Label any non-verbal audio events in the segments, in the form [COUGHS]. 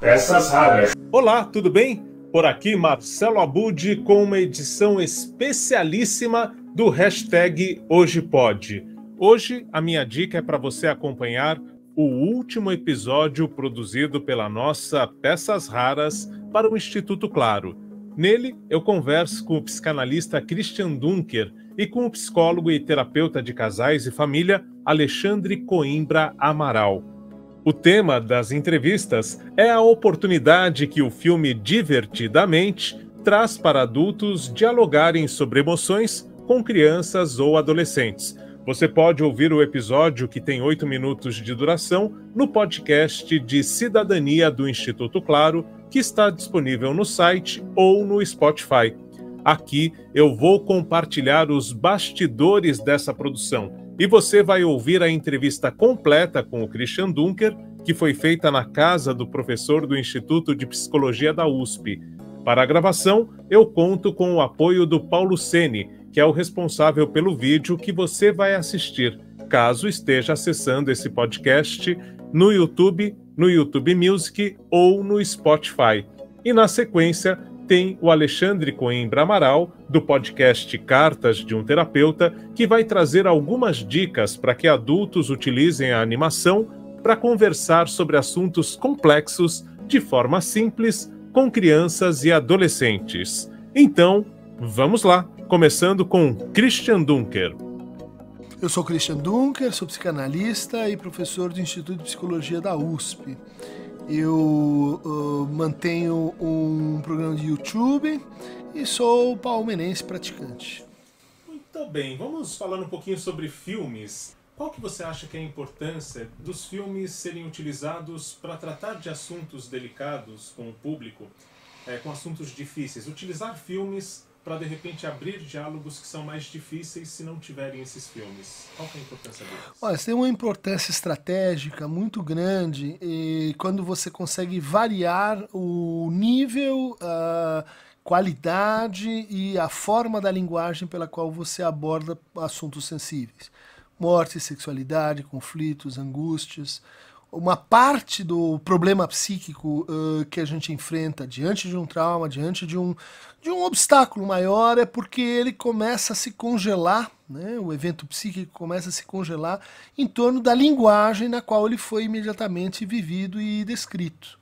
Peças raras. Olá, tudo bem? Por aqui, Marcelo Abud com uma edição especialíssima do hashtag Hoje Pode. Hoje, a minha dica é para você acompanhar o último episódio produzido pela nossa Peças Raras para o Instituto Claro. Nele, eu converso com o psicanalista Christian Dunker e com o psicólogo e terapeuta de casais e família Alexandre Coimbra Amaral o tema das entrevistas é a oportunidade que o filme Divertidamente traz para adultos dialogarem sobre emoções com crianças ou adolescentes. Você pode ouvir o episódio, que tem oito minutos de duração, no podcast de Cidadania do Instituto Claro, que está disponível no site ou no Spotify. Aqui eu vou compartilhar os bastidores dessa produção e você vai ouvir a entrevista completa com o Christian Dunker, que foi feita na casa do professor do Instituto de Psicologia da USP. Para a gravação, eu conto com o apoio do Paulo Sene, que é o responsável pelo vídeo que você vai assistir, caso esteja acessando esse podcast no YouTube, no YouTube Music ou no Spotify. E na sequência, tem o Alexandre Coimbra Amaral, do podcast Cartas de um Terapeuta, que vai trazer algumas dicas para que adultos utilizem a animação para conversar sobre assuntos complexos de forma simples com crianças e adolescentes. Então, vamos lá, começando com Christian Dunker. Eu sou Christian Dunker, sou psicanalista e professor do Instituto de Psicologia da USP. Eu uh, mantenho um programa de YouTube e sou palmeirense praticante. Muito bem, vamos falar um pouquinho sobre filmes. Qual que você acha que é a importância dos filmes serem utilizados para tratar de assuntos delicados com o público, é, com assuntos difíceis? Utilizar filmes para de repente abrir diálogos que são mais difíceis se não tiverem esses filmes? Qual é a importância deles? Olha, tem uma importância estratégica muito grande e quando você consegue variar o nível, a qualidade e a forma da linguagem pela qual você aborda assuntos sensíveis. Morte, sexualidade, conflitos, angústias uma parte do problema psíquico uh, que a gente enfrenta diante de um trauma, diante de um, de um obstáculo maior, é porque ele começa a se congelar, né? o evento psíquico começa a se congelar em torno da linguagem na qual ele foi imediatamente vivido e descrito.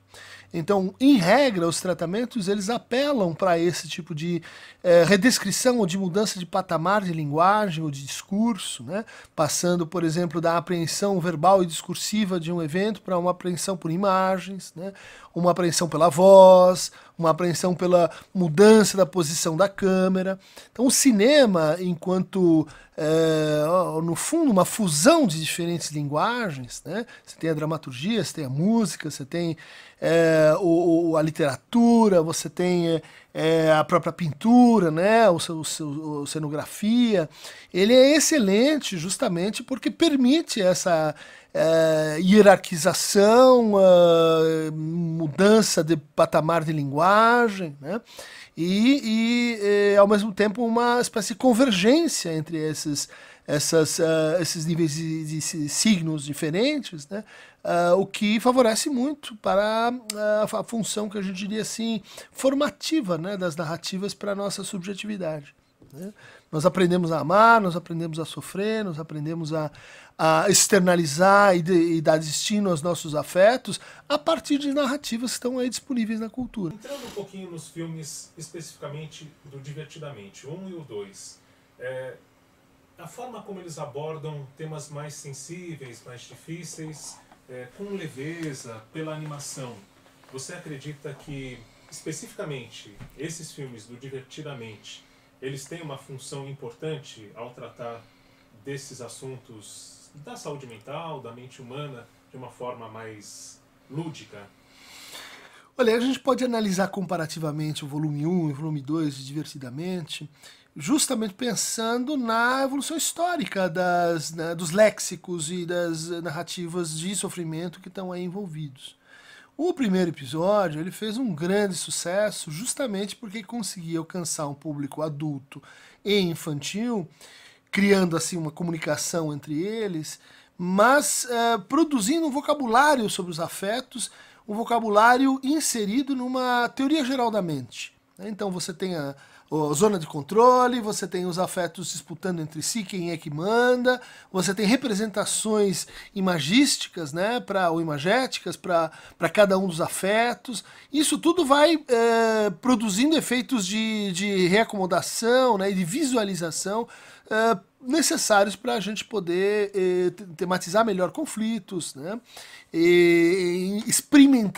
Então, em regra, os tratamentos eles apelam para esse tipo de é, redescrição ou de mudança de patamar de linguagem ou de discurso, né? passando, por exemplo, da apreensão verbal e discursiva de um evento para uma apreensão por imagens, né? uma apreensão pela voz, uma apreensão pela mudança da posição da câmera. Então, o cinema, enquanto, é, no fundo, uma fusão de diferentes linguagens, né? você tem a dramaturgia, você tem a música, você tem é, o, a literatura, você tem eh, é, a própria pintura, né, o seu, o seu a cenografia, ele é excelente justamente porque permite essa é, hierarquização, mudança de patamar de linguagem, né, e, e é, ao mesmo tempo uma espécie de convergência entre esses essas, uh, esses níveis de, de, de, signos diferentes, né? Uh, o que favorece muito para uh, a função que a gente diria assim formativa né, das narrativas para a nossa subjetividade. Né? Nós aprendemos a amar, nós aprendemos a sofrer, nós aprendemos a, a externalizar e, de, e, dar destino aos nossos afetos a partir de narrativas que estão aí disponíveis na cultura. Entrando um pouquinho nos filmes, especificamente do Divertidamente, um e o dois, é, a forma como eles abordam temas mais sensíveis, mais difíceis, é, com leveza, pela animação, você acredita que, especificamente, esses filmes do Divertidamente, eles têm uma função importante ao tratar desses assuntos da saúde mental, da mente humana, de uma forma mais lúdica? Olha, a gente pode analisar comparativamente o volume 1 e o volume 2 divertidamente justamente pensando na evolução histórica das, né, dos léxicos e das narrativas de sofrimento que estão aí envolvidos. O primeiro episódio ele fez um grande sucesso justamente porque conseguia alcançar um público adulto e infantil, criando assim uma comunicação entre eles, mas eh, produzindo um vocabulário sobre os afetos, um vocabulário inserido numa teoria geral da mente. Né. Então você tem a, oh, zona de controle, você tem os afetos disputando entre si quem é que manda, você tem representações imagísticas, né, pra, ou imagéticas para cada um dos afetos. Isso tudo vai é, produzindo efeitos de, de reacomodação né, e de visualização. É, necessários para a gente poder eh, tematizar melhor conflitos, né? E, e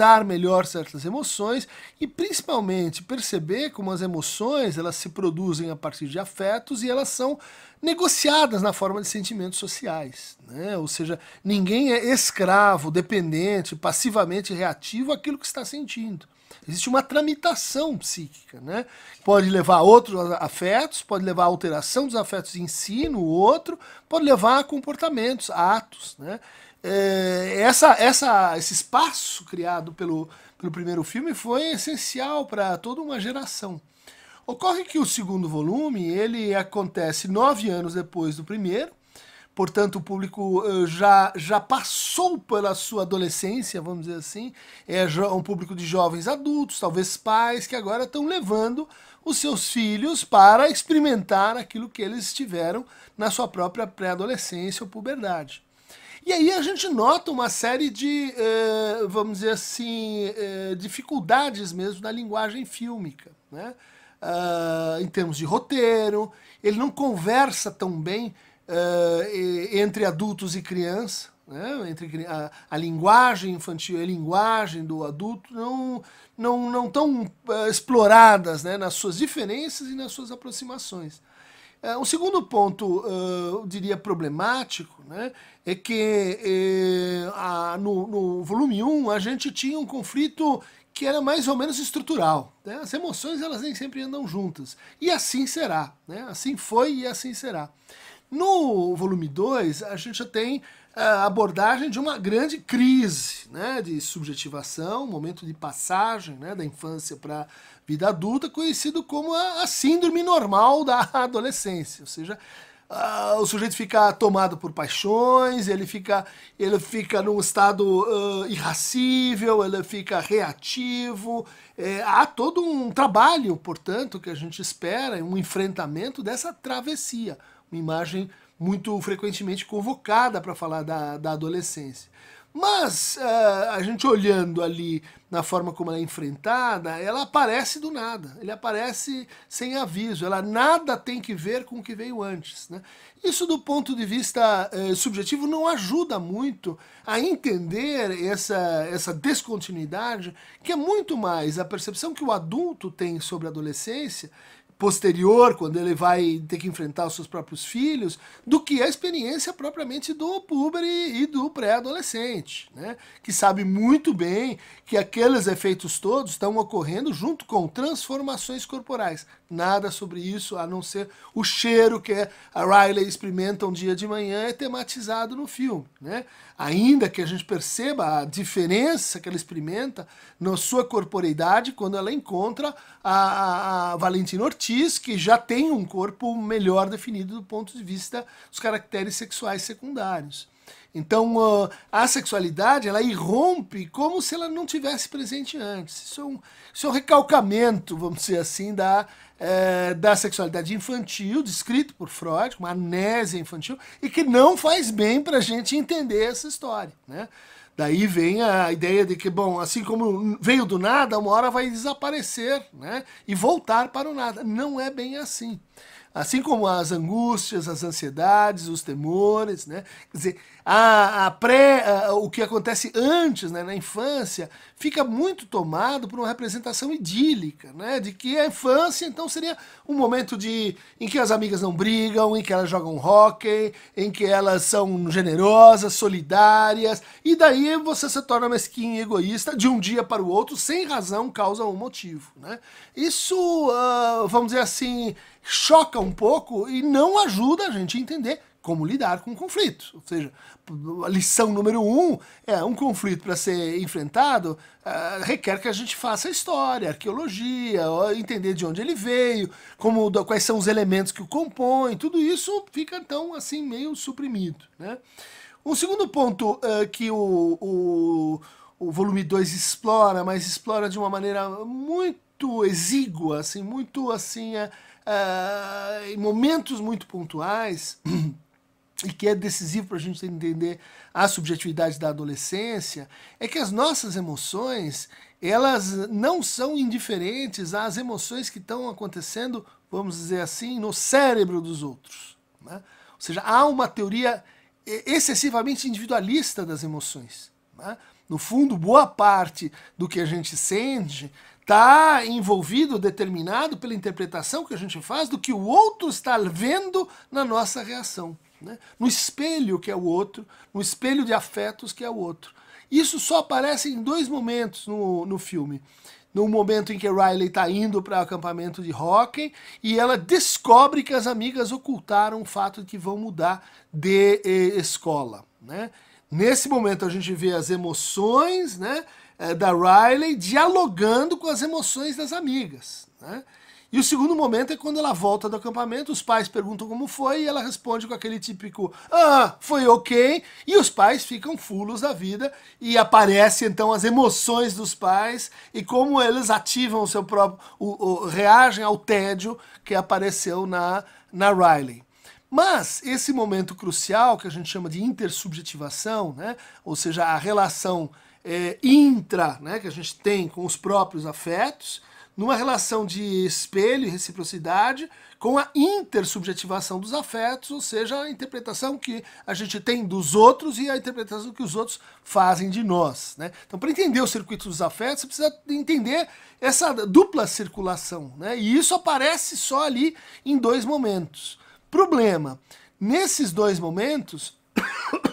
alimentar melhor certas emoções e principalmente perceber como as emoções elas se produzem a partir de afetos e elas são negociadas na forma de sentimentos sociais, né? Ou seja, ninguém é escravo, dependente, passivamente reativo àquilo que está sentindo. Existe uma tramitação psíquica, né? Pode levar a outros afetos, pode levar a alteração dos afetos em si, no outro, pode levar a comportamentos, a atos, né? é, essa, essa, esse espaço criado pelo, pelo primeiro filme foi essencial para toda uma geração. Ocorre que o segundo volume ele acontece nove anos depois do primeiro, portanto o público eh, já, já passou pela sua adolescência, vamos dizer assim, é um público de jovens adultos, talvez pais, que agora estão levando os seus filhos para experimentar aquilo que eles tiveram na sua própria pré-adolescência ou puberdade. E aí a gente nota uma série de, eh, vamos dizer assim, eh, dificuldades mesmo na linguagem fílmica, né? Ah, em termos de roteiro, ele não conversa tão bem eh, entre adultos e criança, né? entre a, a, linguagem infantil e a linguagem do adulto não, não, não tão uh, exploradas né? nas suas diferenças e nas suas aproximações um é, segundo ponto, uh, eu diria, problemático, né, é que é, a, no, no, volume 1 a gente tinha um conflito que era mais ou menos estrutural. Né? As emoções elas nem sempre andam juntas. E assim será. Né? Assim foi e assim será. No volume 2, a gente já tem a abordagem de uma grande crise né, de subjetivação, momento de passagem né, da infância para vida adulta, conhecido como a, a síndrome normal da [LAUGHS] adolescência, ou seja, Uh, o sujeito fica tomado por paixões, ele fica, ele fica num estado uh, irracível, ele fica reativo. É, há todo um trabalho, portanto, que a gente espera, um enfrentamento dessa travessia, uma imagem muito frequentemente convocada para falar da, da adolescência. Mas uh, a gente olhando ali na forma como ela é enfrentada, ela aparece do nada. Ele aparece sem aviso. Ela nada tem que ver com o que veio antes. Né? Isso, do ponto de vista uh, subjetivo, não ajuda muito a entender essa, essa descontinuidade, que é muito mais a percepção que o adulto tem sobre a adolescência posterior, quando ele vai ter que enfrentar os seus próprios filhos, do que a experiência propriamente do puber e, e do pré-adolescente, né? que sabe muito bem que aqueles efeitos todos estão ocorrendo junto com transformações corporais nada sobre isso, a não ser o cheiro que é, a Riley experimenta um dia de manhã é tematizado no filme. Né? Ainda que a gente perceba a diferença que ela experimenta na sua corporeidade quando ela encontra a, a, a Valentina Ortiz, que já tem um corpo melhor definido do ponto de vista dos caracteres sexuais secundários. Então, ah, a sexualidade, ela irrompe como se ela não tivesse presente antes. Isso é um, isso é um recalcamento, vamos dizer assim, da, é, da sexualidade infantil, descrito por Freud, uma anésia infantil, e que não faz bem para a gente entender essa história, né? Daí vem a ideia de que, bom, assim como veio do nada, uma hora vai desaparecer né? e voltar para o nada. Não é bem assim. Assim como as angústias, as ansiedades, os temores, né? Quer dizer, a, a pré, a, o que acontece antes, né, na infância, fica muito tomado por uma representação idílica, né? De que a infância, então, seria um momento de em que as amigas não brigam, em que elas jogam hóquei, em que elas são generosas, solidárias, e daí você se torna mesquinho e egoísta de um dia para o outro, sem razão, causa ou motivo, né? Isso, uh, vamos dizer assim, choca um pouco e não ajuda a gente a entender como lidar com conflito. Ou seja, a lição número um é um conflito para ser enfrentado uh, requer que a gente faça história, arqueologia, entender de onde ele veio, como quais são os elementos que o compõem. Tudo isso fica então assim meio suprimido, né? Um segundo ponto uh, que o, o, o volume 2 explora, mas explora de uma maneira muito exígua, assim, muito assim. É, uh, em momentos muito pontuais, [CLEARS THROAT] e que é decisivo para a gente entender a subjetividade da adolescência, é que as nossas emoções elas não são indiferentes às emoções que estão acontecendo, vamos dizer assim, no cérebro dos outros. Né? Ou seja, há uma teoria excessivamente individualista das emoções. Né? No fundo, boa parte do que a gente sente está envolvido, determinado pela interpretação que a gente faz do que o outro está vendo na nossa reação. Né? No espelho que é o outro, no espelho de afetos que é o outro. Isso só aparece em dois momentos no, no filme. No momento em que Riley está indo para o acampamento de Hawking e ela descobre que as amigas ocultaram o fato de que vão mudar de eh, escola. Né? Nesse momento a gente vê as emoções né, eh, da Riley dialogando com as emoções das amigas. Né? E o segundo momento é quando ela volta do acampamento, os pais perguntam como foi e ela responde com aquele típico ah, foi ok, e os pais ficam fulos da vida e aparece então as emoções dos pais e como eles ativam o seu próprio, o, o, reagem ao tédio que apareceu na, na Riley. Mas esse momento crucial, que a gente chama de intersubjetivação, né? ou seja, a relação é, intra né? que a gente tem com os próprios afetos, numa relação de espelho e reciprocidade com a intersubjetivação dos afetos, ou seja, a interpretação que a gente tem dos outros e a interpretação que os outros fazem de nós. Né? Então, para entender o circuito dos afetos, você precisa entender essa dupla circulação. Né? E isso aparece só ali em dois momentos. Problema: nesses dois momentos, [COUGHS]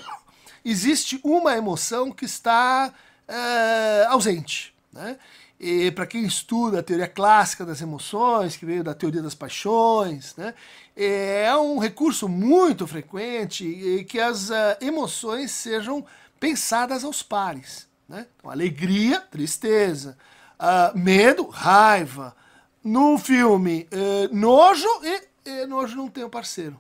existe uma emoção que está é, ausente. Né? E para quem estuda a teoria clássica das emoções, que veio da teoria das paixões, né? é um recurso muito frequente que as eh, emoções sejam pensadas aos pares. Né? Então, alegria, tristeza, ah, medo, raiva. No filme, eh, nojo e e hoje não tem o parceiro.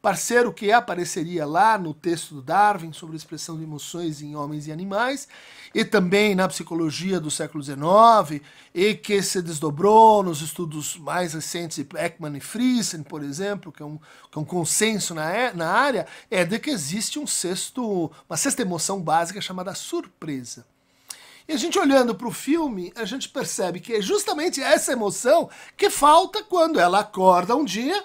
Parceiro que apareceria lá no texto do Darwin sobre a expressão de emoções em homens e animais, e também na psicologia do século XIX, e que se desdobrou nos estudos mais recentes de Ekman e Friesen, por exemplo, que é um, que é um consenso na, é, na área, é de que existe um sexto, uma sexta emoção básica chamada surpresa. E a gente olhando para o filme, a gente percebe que é justamente essa emoção que falta quando ela acorda um dia,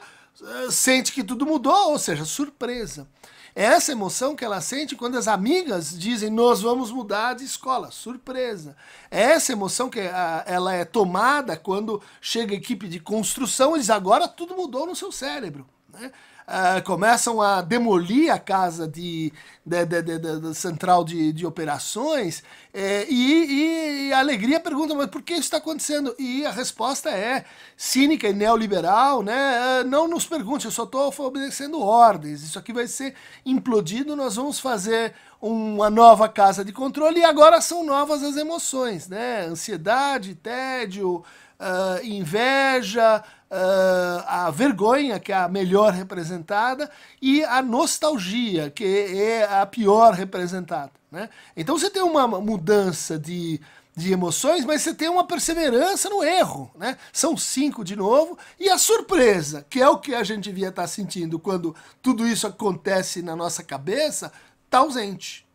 eh, sente que tudo mudou, ou seja, surpresa. É essa emoção que ela sente quando as amigas dizem nós vamos mudar de escola, surpresa. É essa emoção que ah, ela é tomada quando chega a equipe de construção e diz agora tudo mudou no seu cérebro. Né? uh, começam a demolir a casa de, de, de, de, de central de, de operações é, e, e, a alegria pergunta, mas por que isso está acontecendo? E a resposta é cínica e neoliberal, né? Ah, não nos pergunte, eu só estou obedecendo ordens, isso aqui vai ser implodido, nós vamos fazer uma nova casa de controle e agora são novas as emoções, né? Ansiedade, tédio, uh, inveja, Uh, a vergonha, que é a melhor representada, e a nostalgia, que é a pior representada. Né? Então você tem uma mudança de, de emoções, mas você tem uma perseverança no erro. Né? São cinco de novo, e a surpresa, que é o que a gente devia estar sentindo quando tudo isso acontece na nossa cabeça, está ausente.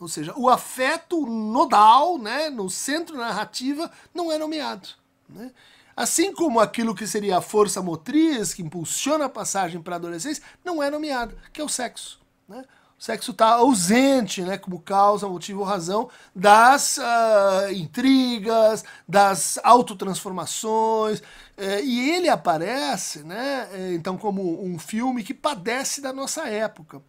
Ou seja, o afeto nodal, né, no centro narrativa, não é nomeado. Né? Assim como aquilo que seria a força motriz que impulsiona a passagem para a adolescência, não é nomeado, que é o sexo. Né? O sexo está ausente né, como causa, motivo ou razão das uh, intrigas, das autotransformações. Eh, e ele aparece, né, eh, então, como um filme que padece da nossa época.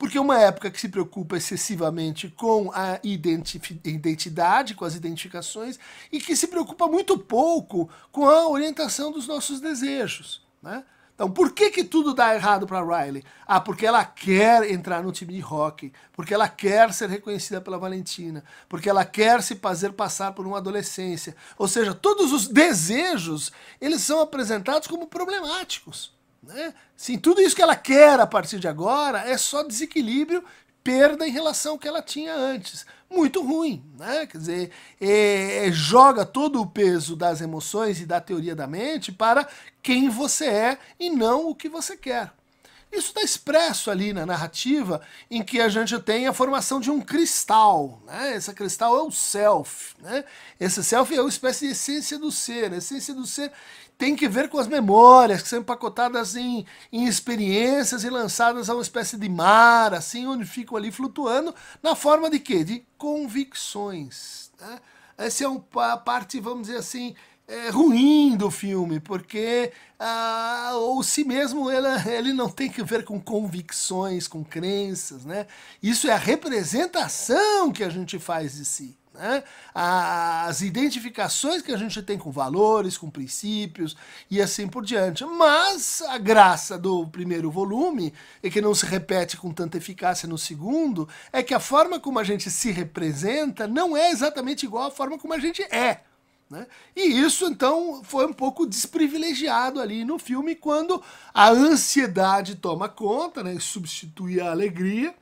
Porque uma época que se preocupa excessivamente com a identidade, com as identificações, e que se preocupa muito pouco com a orientação dos nossos desejos. Né? Então, por que, que tudo dá errado para Riley? Ah, porque ela quer entrar no time de hockey, porque ela quer ser reconhecida pela Valentina, porque ela quer se fazer passar por uma adolescência. Ou seja, todos os desejos, eles são apresentados como problemáticos. Né? Sim, tudo isso que ela quer a partir de agora é só desequilíbrio, perda em relação ao que ela tinha antes. Muito ruim, né? Quer dizer, é, é, joga todo o peso das emoções e da teoria da mente para quem você é e não o que você quer. Isso está expresso ali na narrativa em que a gente tem a formação de um cristal. Né? Esse cristal é o self. Né? Esse self é uma espécie de essência do ser. A essência do ser tem que ver com as memórias, que são empacotadas em, em experiências e lançadas a uma espécie de mar, assim, onde ficam ali flutuando, na forma de quê? De convicções. Né? Essa é um, a parte, vamos dizer assim, é, ruim do filme, porque ah, o si mesmo ele não tem que ver com convicções, com crenças, né? Isso é a representação que a gente faz de si né? as identificações que a gente tem com valores, com princípios e assim por diante. Mas a graça do primeiro volume, e que não se repete com tanta eficácia no segundo, é que a forma como a gente se representa não é exatamente igual à forma como a gente é. Né? E isso, então, foi um pouco desprivilegiado ali no filme, quando a ansiedade toma conta, né? substitui a alegria,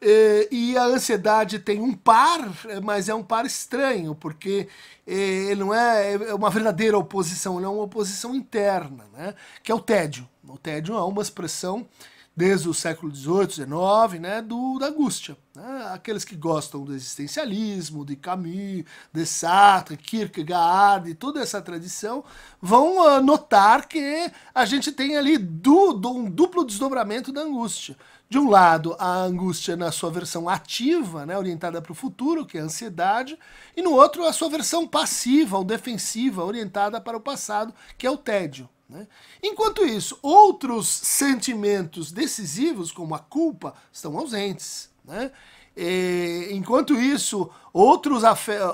é, e a ansiedade tem um par, é, mas é um par estranho, porque é, ele não é uma verdadeira oposição, ele é uma oposição interna, né? que é o tédio. O tédio é uma expressão desde o século XVIII, XIX, né, do, da angústia. Né? Aqueles que gostam do existencialismo, de Camus, de Sartre, Kierkegaard, e toda essa tradição, vão uh, notar que a gente tem ali du, um duplo desdobramento da angústia. De um lado, a angústia na sua versão ativa, né, orientada para o futuro, que é a ansiedade, e no outro, a sua versão passiva ou defensiva, orientada para o passado, que é o tédio. Né? Enquanto isso, outros sentimentos decisivos, como a culpa, estão ausentes. Né? E, enquanto isso, outros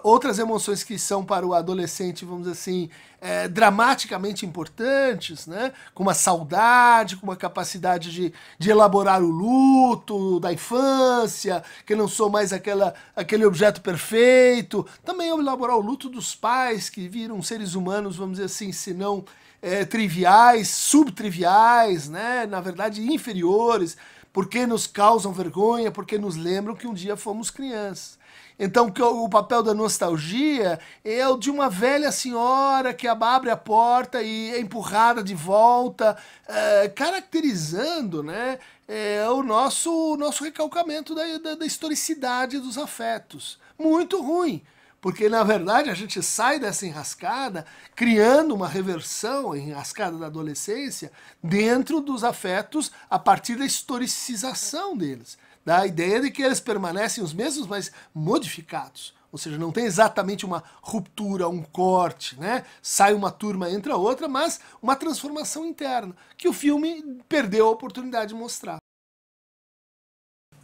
outras emoções que são para o adolescente, vamos dizer assim, é, dramaticamente importantes, né? com uma saudade, com uma capacidade de, de elaborar o luto da infância, que não sou mais aquela, aquele objeto perfeito, também elaborar o luto dos pais que viram seres humanos, vamos dizer assim, se não é, triviais, subtriviais, né? na verdade inferiores porque nos causam vergonha, porque nos lembram que um dia fomos crianças. Então, o papel da nostalgia é o de uma velha senhora que abre a porta e é empurrada de volta, é, caracterizando né, é, o nosso, nosso recalcamento da, da, da historicidade dos afetos. Muito ruim, porque, na verdade, a gente sai dessa enrascada criando uma reversão, enrascada da adolescência, dentro dos afetos a partir da historicização deles. Da ideia de que eles permanecem os mesmos, mas modificados. Ou seja, não tem exatamente uma ruptura, um corte, né? Sai uma turma, entra outra, mas uma transformação interna, que o filme perdeu a oportunidade de mostrar.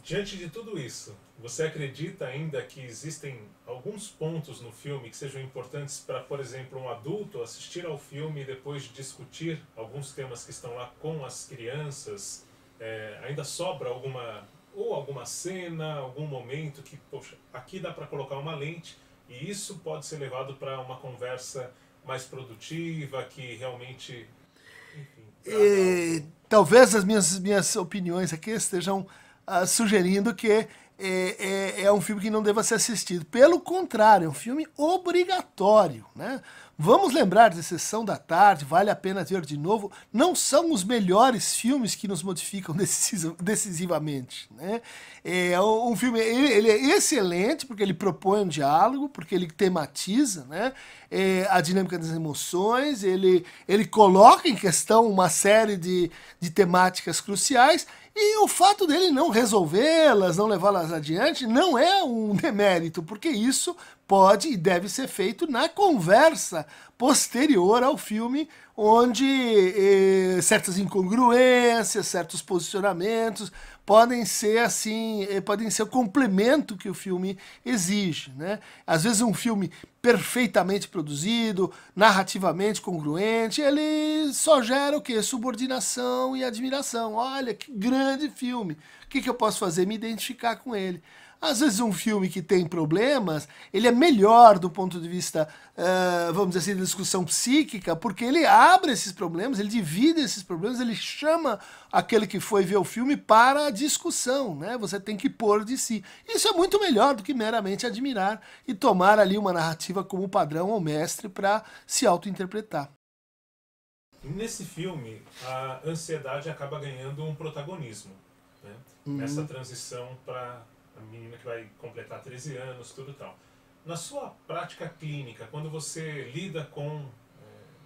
Diante de tudo isso, você acredita ainda que existem alguns pontos no filme que sejam importantes para, por exemplo, um adulto assistir ao filme e depois discutir alguns temas que estão lá com as crianças? É, ainda sobra alguma ou alguma cena, algum momento que, poxa, aqui dá para colocar uma lente e isso pode ser levado para uma conversa mais produtiva, que realmente. Enfim, e, talvez as minhas, minhas opiniões aqui estejam uh, sugerindo que é, é, é, um filme que não deva ser assistido. Pelo contrário, é um filme obrigatório. Né? Vamos lembrar de Sessão da Tarde, Vale a Pena Ver de Novo. Não são os melhores filmes que nos modificam [LAUGHS] decisivamente. Né? É um filme, ele, é excelente porque ele propõe um diálogo, porque ele tematiza né? É, a dinâmica das emoções, ele, ele coloca em questão uma série de, de temáticas cruciais e o fato dele não resolvê-las, não levá-las adiante, não é um [LAUGHS] demérito, porque isso pode e deve ser feito na conversa posterior ao filme, onde eh, certas incongruências, certos posicionamentos, podem ser assim, eh, podem ser o complemento que o filme exige, né? Às vezes um filme perfeitamente produzido, narrativamente congruente, ele só gera o quê? Subordinação e admiração. Olha que grande filme. O que, que eu posso fazer? Me identificar com ele. Às vezes um filme que tem problemas, ele é melhor do ponto de vista, uh, vamos dizer assim, da discussão psíquica, porque ele abre esses problemas, ele divide esses problemas, ele chama aquele que foi ver o filme para a discussão, né? Você tem que pôr de si. Isso é muito melhor do que meramente admirar e tomar ali uma narrativa como padrão ou mestre para se autointerpretar. Nesse filme, a ansiedade acaba ganhando um protagonismo, né? Hum. Nessa transição para a menina que vai completar 13 anos, tudo tal. Na sua prática clínica, quando você lida com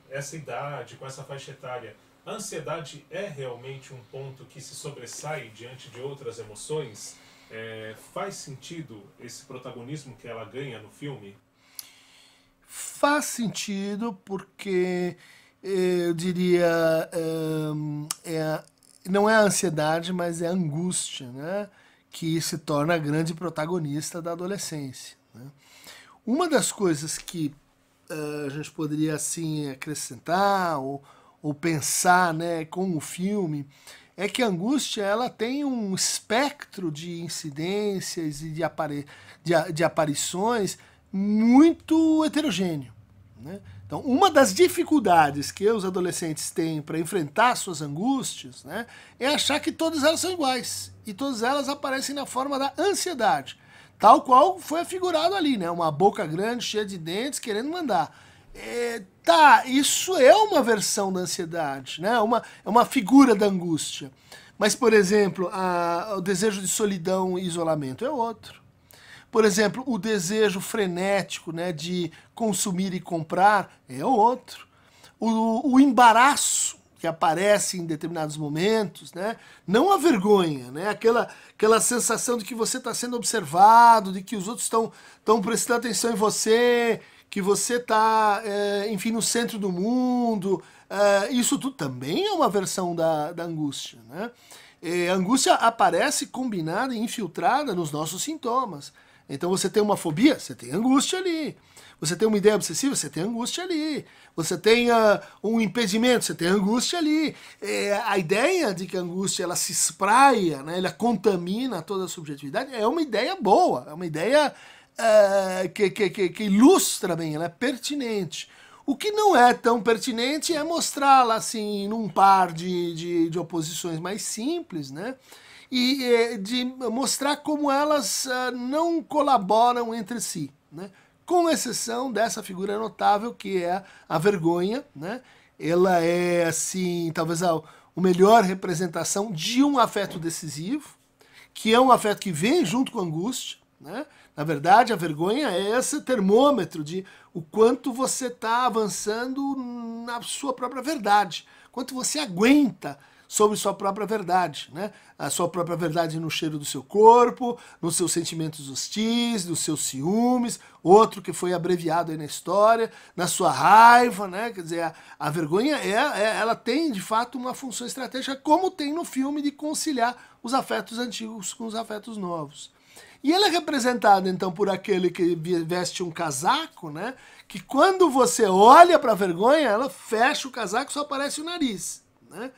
eh, essa idade, com essa faixa etária, a ansiedade é realmente um ponto que se sobressai diante de outras emoções? É, faz sentido esse protagonismo que ela ganha no filme? Faz sentido porque eu diria eh, é, não é a ansiedade, mas é a angústia, né? que se torna a grande protagonista da adolescência. Né? Uma das coisas que uh, a gente poderia assim acrescentar ou, ou pensar né, com o filme é que a angústia ela tem um espectro de incidências e de, apari de, de aparições muito heterogêneo. Né? Então, uma das dificuldades que os adolescentes têm para enfrentar suas angústias né, é achar que todas elas são iguais e todas elas aparecem na forma da ansiedade, tal qual foi afigurado ali, né? Uma boca grande, cheia de dentes, querendo mandar. É, tá, isso é uma versão da ansiedade, né? É uma, é uma figura da angústia. Mas, por exemplo, a, o desejo de solidão e isolamento é outro. Por exemplo, o desejo frenético né, de consumir e comprar é outro. O, o embaraço que aparece em determinados momentos, né? Não a vergonha, né? Aquela, aquela sensação de que você está sendo observado, de que os outros estão prestando atenção em você, que você está, é, eh, enfim, no centro do mundo. É, isso tudo também é uma versão da, da angústia, né? É, a angústia aparece combinada e infiltrada nos nossos sintomas. Então você tem uma fobia, você tem angústia ali. Você tem uma ideia obsessiva, você tem angústia ali. Você tem uh, um impedimento, você tem angústia ali. É, a ideia de que a angústia ela se espraia, né, ela contamina toda a subjetividade, é uma ideia boa, é uma ideia uh, que, que, que, que, ilustra bem, ela é pertinente. O que não é tão pertinente é mostrá-la assim num par de, de, de oposições mais simples, né? e é, de mostrar como elas ah, não colaboram entre si, né? com exceção dessa figura notável que é a vergonha, né? Ela é assim, talvez a, melhor representação de um afeto decisivo, que é um afeto que vem junto com a angústia, né? Na verdade, a vergonha é esse termômetro de o quanto você está avançando na sua própria verdade, quanto você aguenta sobre sua própria verdade, né? A sua própria verdade no cheiro do seu corpo, nos seus sentimentos hostis, nos seus ciúmes, outro que foi abreviado aí na história, na sua raiva, né? Quer dizer, a, a vergonha é, é, ela tem de fato uma função estratégica, como tem no filme de conciliar os afetos antigos com os afetos novos. E ele é representado então por aquele que veste um casaco, né? Que quando você olha para a vergonha, ela fecha o casaco, só aparece o nariz, né?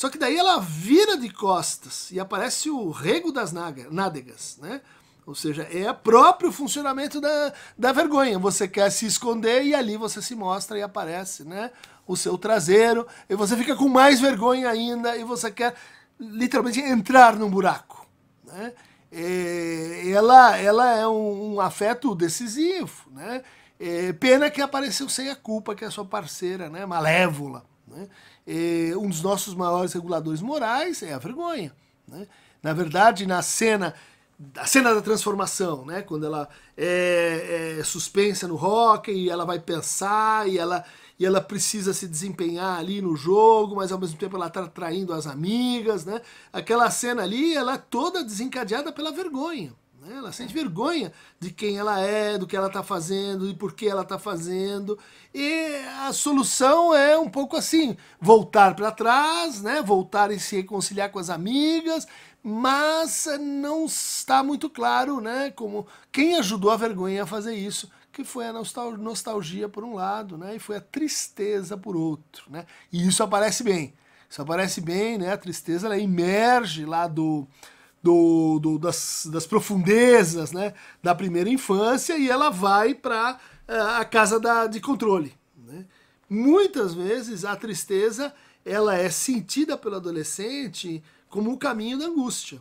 Só que daí ela vira de costas e aparece o rego das nádegas, né? Ou seja, é o próprio funcionamento da, da vergonha. Você quer se esconder e ali você se mostra e aparece, né? O seu traseiro, e você fica com mais vergonha ainda, e você quer literalmente entrar num buraco. Né? É, ela, ela é um, um afeto decisivo, né? É, pena que apareceu sem a culpa, que é a sua parceira, né? Malévola. Né? Eh, um dos nossos maiores reguladores morais é a vergonha. Né? Na verdade, na cena a cena da transformação, né? Quando ela é, é suspensa no rock e ela vai pensar e ela e ela precisa se desempenhar ali no jogo, mas ao mesmo tempo ela está traindo as amigas, né? Aquela cena ali, ela é toda desencadeada pela vergonha. Né? Ela sente vergonha de quem ela é, do que ela está fazendo e por que ela está fazendo. E a solução é um pouco assim: voltar para trás, né? voltar e se reconciliar com as amigas, mas não está muito claro né? como quem ajudou a vergonha a fazer isso. Que foi a nostalgia por um lado, né? E foi a tristeza por outro, né? E isso aparece bem. Isso aparece bem, né? A tristeza ela emerge lá do, do, do das, das, profundezas né, da primeira infância e ela vai para eh, a casa da, de controle. Né? Muitas vezes a tristeza ela é sentida pelo adolescente como o um caminho da angústia.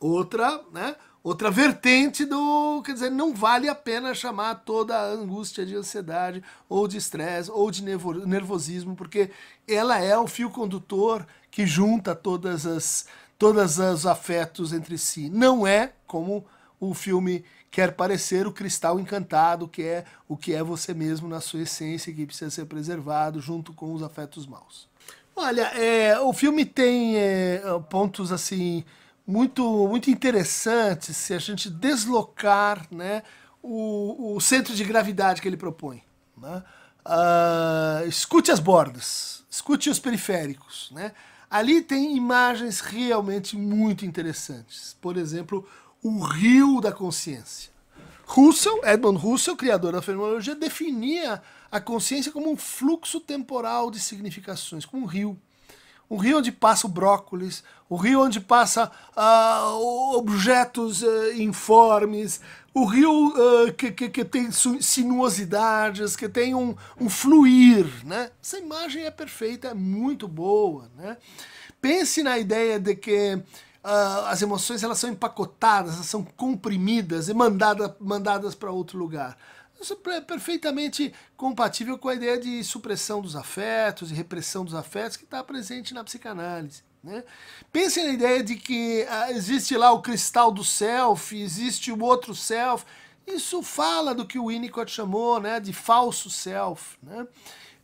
Outra, né, outra vertente do. Quer dizer, não vale a pena chamar toda a angústia de ansiedade, ou de estresse, ou de nervosismo, porque ela é o fio condutor que junta todas as todos os afetos entre si. Não é como o filme quer parecer o cristal encantado, que é o que é você mesmo na sua essência, que precisa ser preservado junto com os afetos maus. Olha, é, o filme tem é, pontos assim muito muito interessantes se a gente deslocar né, o, o centro de gravidade que ele propõe. Né? Uh, escute as bordas, escute os periféricos, né? Ali tem imagens realmente muito interessantes. Por exemplo, o rio da consciência. Russell, Edmund Russell, criador da fenomenologia, definia a consciência como um fluxo temporal de significações, como um rio. Um rio onde passa o brócolis, um rio onde passa ah, objetos eh, informes, o rio uh, que, que, que, tem sinuosidades, que tem um, um fluir, né? Essa imagem é perfeita, é muito boa, né? Pense na ideia de que uh, as emoções elas são empacotadas, elas são comprimidas e mandada, mandadas para outro lugar. Isso é perfeitamente compatível com a ideia de supressão dos afetos e repressão dos afetos que está presente na psicanálise. Né? Pense na ideia de que ah, existe lá o cristal do self, existe o um outro self. Isso fala do que o Winnicott chamou né, de falso self. Né?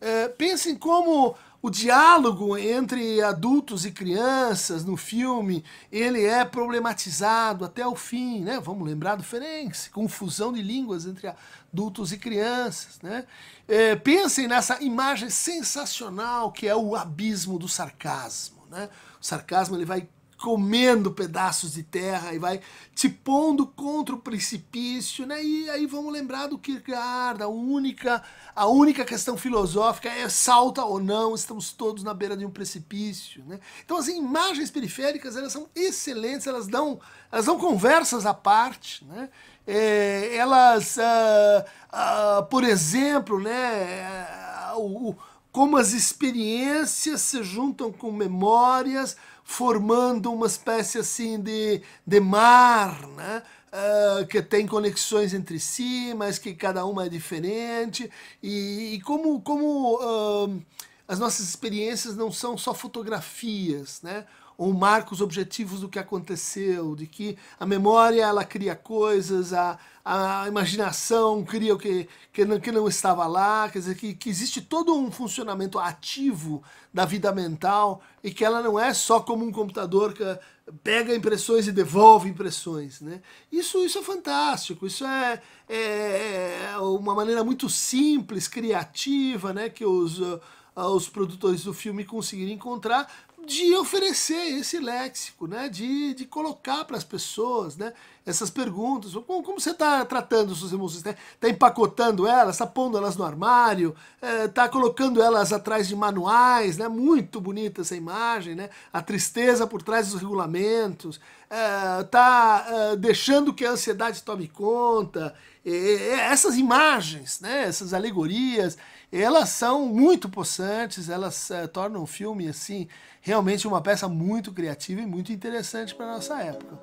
É, pensem como o diálogo entre adultos e crianças no filme ele é problematizado até o fim, né? Vamos lembrar do Ferenc, confusão de línguas entre adultos e crianças, né? É, pensem nessa imagem sensacional que é o abismo do sarcasmo, né? O sarcasmo ele vai comendo pedaços de terra e vai te pondo contra o precipício, né? E aí vamos lembrar do Kierkegaard, a única, a única questão filosófica é salta ou não, estamos todos na beira de um precipício, né? Então as imagens periféricas, elas são excelentes, elas dão, elas dão conversas à parte, né? É, elas, ah, ah, por exemplo, né, como as experiências se juntam com memórias, formando uma espécie assim de, de mar, né? Uh, que tem conexões entre si, mas que cada uma é diferente, e, e como, como uh, as nossas experiências não são só fotografias, né? ou marca os objetivos do que aconteceu, de que a memória ela cria coisas, a, a imaginação cria o que, que, não, que não estava lá, quer dizer, que, que existe todo um funcionamento ativo da vida mental e que ela não é só como um computador que pega impressões e devolve impressões. Né? Isso, isso é fantástico, isso é, é, é uma maneira muito simples, criativa, né, que os ah, os produtores do filme conseguiram encontrar de oferecer esse léxico, né? de, de colocar para as pessoas né? essas perguntas. Como, como você está tratando suas emoções? Está né? empacotando elas? Está pondo elas no armário? Está é, tá colocando elas atrás de manuais? Né? Muito bonita essa imagem. Né? A tristeza por trás dos regulamentos. Está é, tá, é, deixando que a ansiedade tome conta. essas imagens, né? essas alegorias elas são muito possantes, elas é, tornam o filme assim realmente uma peça muito criativa e muito interessante para nossa época.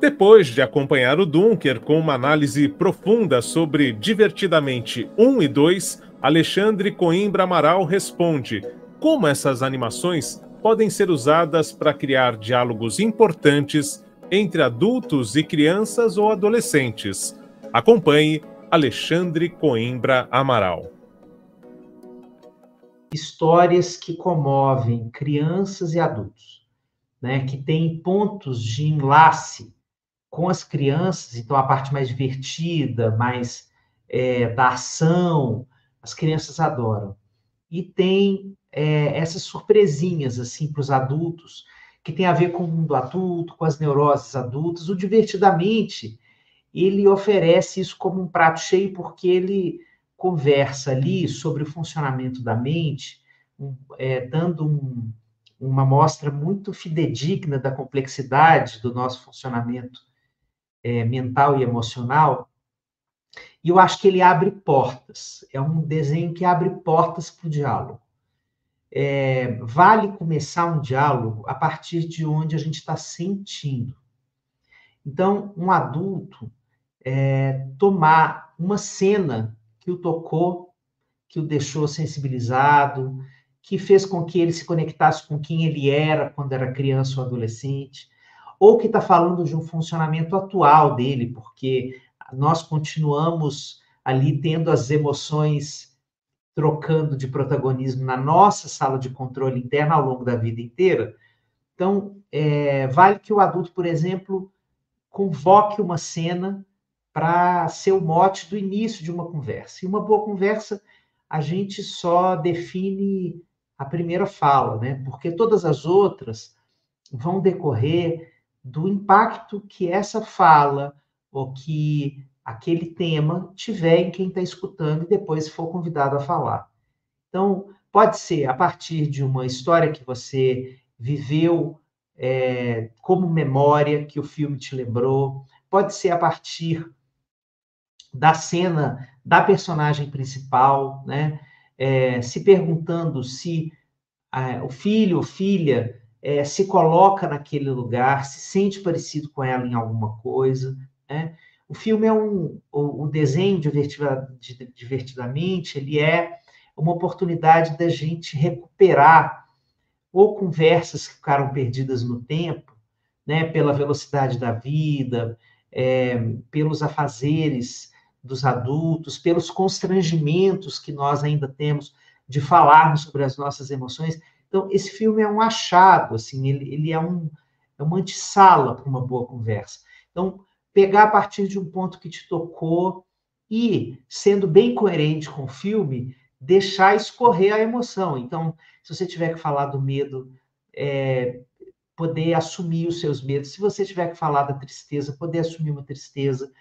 Depois de acompanhar o Dunker com uma análise profunda sobre Divertidamente 1 e 2, Alexandre Coimbra Amaral responde como essas animações podem ser usadas para criar diálogos importantes entre adultos e crianças ou adolescentes. Acompanhe Alexandre Coimbra Amaral histórias que comovem crianças e adultos, né, que tem pontos de enlace com as crianças, então a parte mais divertida, mais é, da ação, as crianças adoram. E tem é, essas surpresinhas assim para os adultos, que tem a ver com o mundo adulto, com as neuroses adultas. O divertidamente ele oferece isso como um prato cheio porque ele conversa ali sobre o funcionamento da mente, um, é, dando um, uma mostra muito fidedigna da complexidade do nosso funcionamento é, mental e emocional. E eu acho que ele abre portas. É um desenho que abre portas para o diálogo. É, vale começar um diálogo a partir de onde a gente está sentindo. Então, um adulto é, tomar uma cena que o tocou, que o deixou sensibilizado, que fez com que ele se conectasse com quem ele era quando era criança ou adolescente, ou que está falando de um funcionamento atual dele, porque nós continuamos ali tendo as emoções trocando de protagonismo na nossa sala de controle interna ao longo da vida inteira. Então, é, vale que o adulto, por exemplo, convoque uma cena para ser o mote do início de uma conversa. E uma boa conversa, a gente só define a primeira fala, né? Porque todas as outras vão decorrer do impacto que essa fala ou que aquele tema tiver em quem está escutando e depois for convidado a falar. Então, pode ser a partir de uma história que você viveu é, como memória que o filme te lembrou, pode ser a partir da cena da personagem principal, né? É, se perguntando se é, o filho ou filha é, se coloca naquele lugar, se sente parecido com ela em alguma coisa. Né? O filme é um, o, o desenho divertida, divertidamente, ele é uma oportunidade da gente recuperar ou conversas que ficaram perdidas no tempo, né? Pela velocidade da vida, é, pelos afazeres dos adultos, pelos constrangimentos que nós ainda temos de falarmos sobre as nossas emoções. Então, esse filme é um achado, assim, ele, ele é, um, é uma antessala para uma boa conversa. Então, pegar a partir de um ponto que te tocou e, sendo bem coerente com o filme, deixar escorrer a emoção. Então, se você tiver que falar do medo, é, poder assumir os seus medos. Se você tiver que falar da tristeza, poder assumir uma tristeza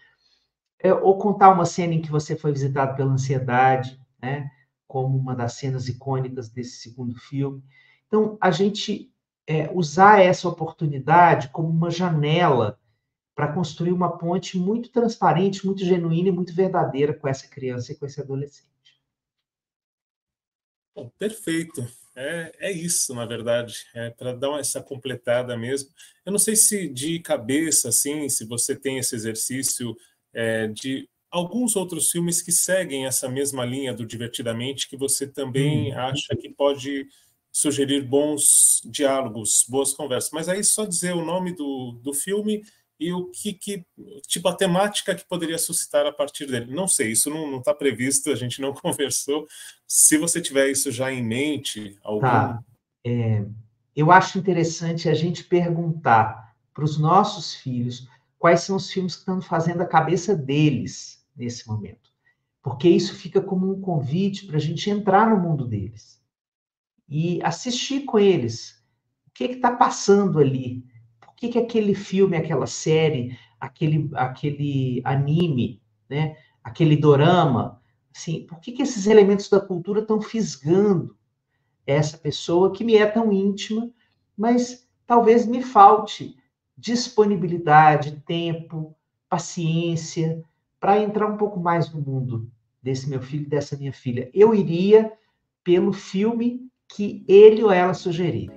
é, ou contar uma cena em que você foi visitado pela ansiedade, né? Como uma das cenas icônicas desse segundo filme. Então, a gente é, usar essa oportunidade como uma janela para construir uma ponte muito transparente, muito genuína e muito verdadeira com essa criança e com esse adolescente. Bom, perfeito. É, é isso, na verdade, é para dar uma, essa completada mesmo. Eu não sei se de cabeça, assim, se você tem esse exercício é, de alguns outros filmes que seguem essa mesma linha do divertidamente, que você também hum. acha que pode sugerir bons diálogos, boas conversas. Mas aí só dizer o nome do, do filme e o que, que tipo a temática que poderia suscitar a partir dele. Não sei, isso não está previsto, a gente não [LAUGHS] conversou. Se você tiver isso já em mente, algum... tá. É, eu acho interessante a gente perguntar para os nossos filhos quais são os filmes que estão fazendo a cabeça deles nesse momento. Porque isso fica como um convite para a gente entrar no mundo deles e assistir com eles. O que é está passando ali? Por que, que aquele filme, aquela série, aquele, aquele anime, né? aquele dorama, assim, por que, que esses elementos da cultura estão fisgando essa pessoa que me é tão íntima, mas talvez me falte disponibilidade, tempo, paciência para entrar um pouco mais no mundo desse meu filho e dessa minha filha. Eu iria pelo filme que ele ou ela sugerir.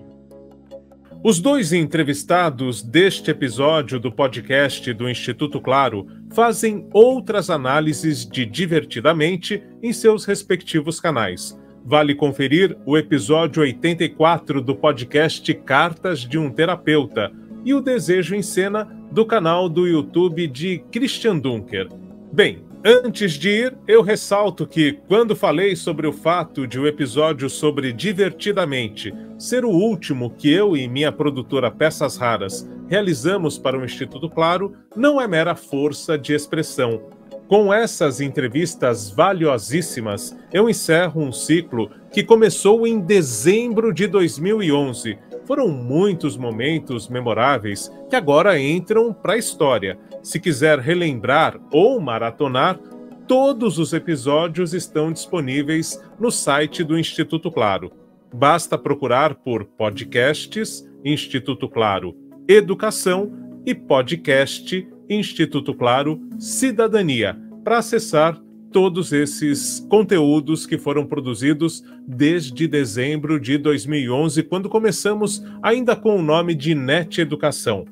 Os dois entrevistados deste episódio do podcast do Instituto Claro fazem outras análises de Divertidamente em seus respectivos canais. Vale conferir o episódio 84 do podcast Cartas de um Terapeuta e o Desejo em Cena do canal do YouTube de Christian Dunker. Bem, antes de ir, eu ressalto que, quando falei sobre o fato de o um episódio sobre Divertidamente ser o último que eu e minha produtora Peças Raras realizamos para o Instituto Claro, não é mera força de expressão. Com essas entrevistas valiosíssimas, eu encerro um ciclo que começou em dezembro de 2011 foram muitos momentos memoráveis que agora entram para a história. Se quiser relembrar ou maratonar, todos os episódios estão disponíveis no site do Instituto Claro. Basta procurar por podcasts Instituto Claro Educação e podcast Instituto Claro Cidadania para acessar todos esses conteúdos que foram produzidos desde dezembro de 2011, quando começamos ainda com o nome de Net Educação.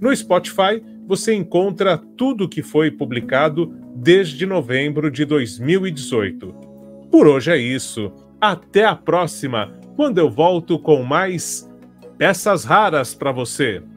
No Spotify, você encontra tudo que foi publicado desde novembro de 2018. Por hoje é isso. Até a próxima, quando eu volto com mais peças raras para você.